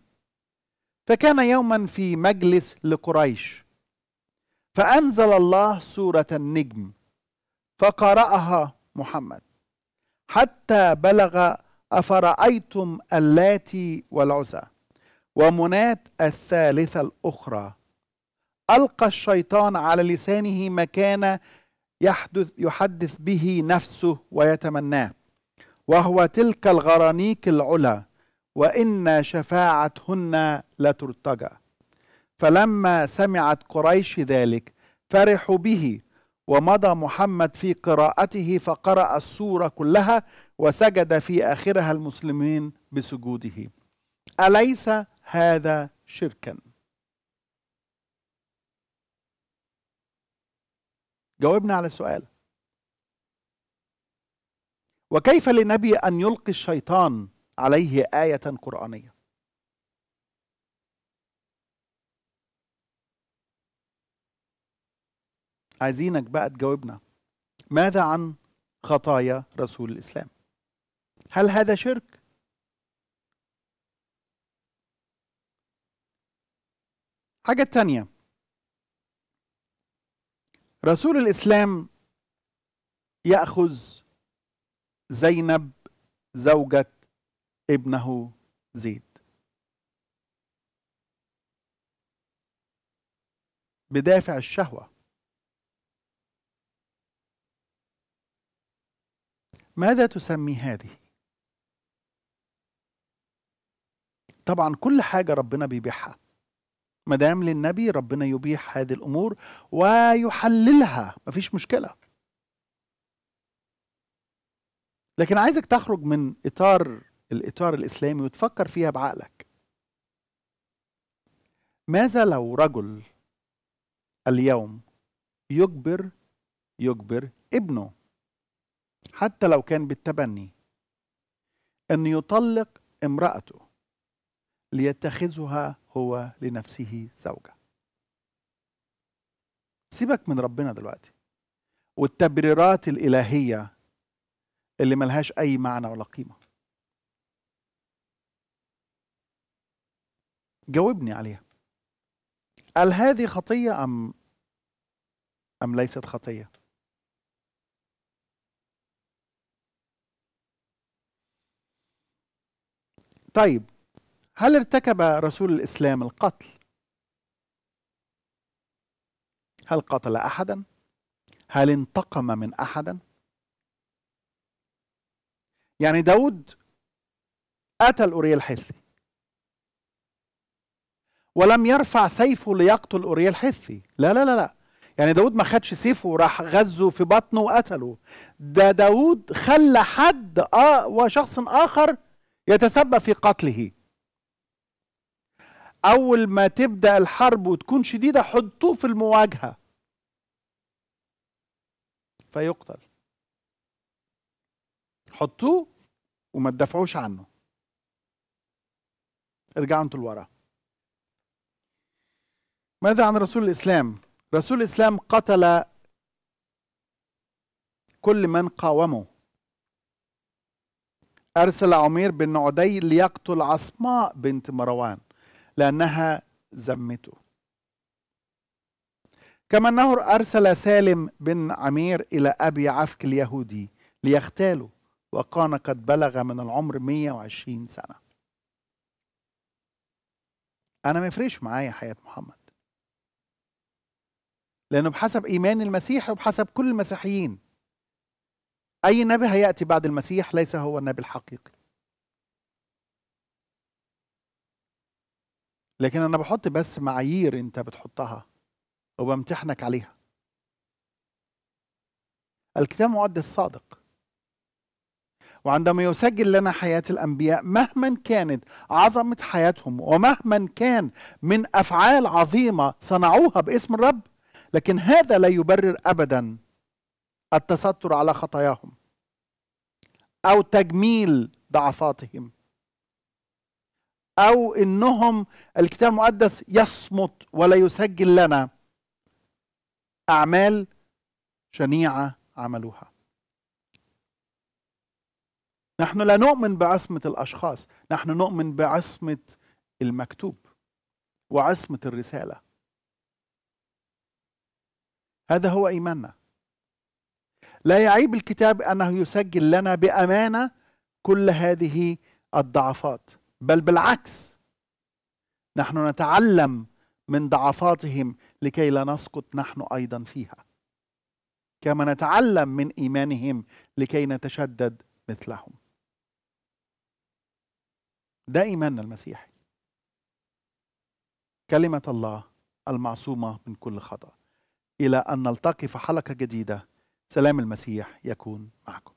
فكان يوما في مجلس لقريش فأنزل الله سورة النجم فقرأها محمد حتى بلغ أفرأيتم اللاتي والعزى ومناة الثالثة الأخرى ألقى الشيطان على لسانه ما كان يحدث يحدث به نفسه ويتمناه وهو تلك الغرانيك العلا وإن شفاعتهن لترتجى فلما سمعت قريش ذلك فرحوا به ومضى محمد في قراءته فقرأ السورة كلها وسجد في آخرها المسلمين بسجوده أليس هذا شركا جاوبنا على السؤال وكيف لنبي أن يلقي الشيطان عليه آية قرآنية عايزينك بقى تجاوبنا ماذا عن خطايا رسول الإسلام هل هذا شرك حاجة تانية رسول الإسلام يأخذ زينب زوجة ابنه زيد بدافع الشهوه ماذا تسمي هذه طبعا كل حاجه ربنا بيبيحها مدام للنبي ربنا يبيح هذه الامور ويحللها مفيش مشكله لكن عايزك تخرج من اطار الإطار الإسلامي وتفكر فيها بعقلك ماذا لو رجل اليوم يجبر يجبر ابنه حتى لو كان بالتبني أن يطلق امرأته ليتخذها هو لنفسه زوجة سيبك من ربنا دلوقتي والتبريرات الإلهية اللي ملهاش أي معنى ولا قيمة جاوبني عليها هل هذه خطية أم أم ليست خطية طيب هل ارتكب رسول الإسلام القتل هل قتل أحدا هل انتقم من أحدا يعني داود قتل اوريا الحسي ولم يرفع سيفه ليقتل أوريا الحثي لا لا لا لا يعني داود ما خدش سيفه وراح غزه في بطنه وقتله ده داود خلى حد آه وشخص آخر يتسبب في قتله أول ما تبدأ الحرب وتكون شديدة حطوه في المواجهة فيقتل حطوه وما تدافعوش عنه ارجعوا انتوا لورا ماذا عن رسول الإسلام؟ رسول الإسلام قتل كل من قاومه أرسل عمير بن عدي ليقتل عصماء بنت مروان لأنها زمته كما أنه أرسل سالم بن عمير إلى أبي عفك اليهودي ليغتاله وكان قد بلغ من العمر 120 سنة أنا ما يفرقش معايا حياة محمد لأنه بحسب إيمان المسيح وبحسب كل المسيحيين أي نبي هيأتي بعد المسيح ليس هو النبي الحقيقي لكن أنا بحط بس معايير أنت بتحطها وبمتحنك عليها الكتاب المقدس صادق وعندما يسجل لنا حياة الأنبياء مهما كانت عظمة حياتهم ومهما كان من أفعال عظيمة صنعوها باسم الرب لكن هذا لا يبرر ابدا التستر على خطاياهم او تجميل ضعفاتهم او انهم الكتاب المقدس يصمت ولا يسجل لنا اعمال شنيعه عملوها نحن لا نؤمن بعصمه الاشخاص نحن نؤمن بعصمه المكتوب وعصمه الرساله هذا هو إيماننا لا يعيب الكتاب أنه يسجل لنا بأمانة كل هذه الضعفات بل بالعكس نحن نتعلم من ضعفاتهم لكي لا نسقط نحن أيضا فيها كما نتعلم من إيمانهم لكي نتشدد مثلهم ده إيماننا المسيحي كلمة الله المعصومة من كل خطأ إلى أن نلتقي في حلقة جديدة سلام المسيح يكون معكم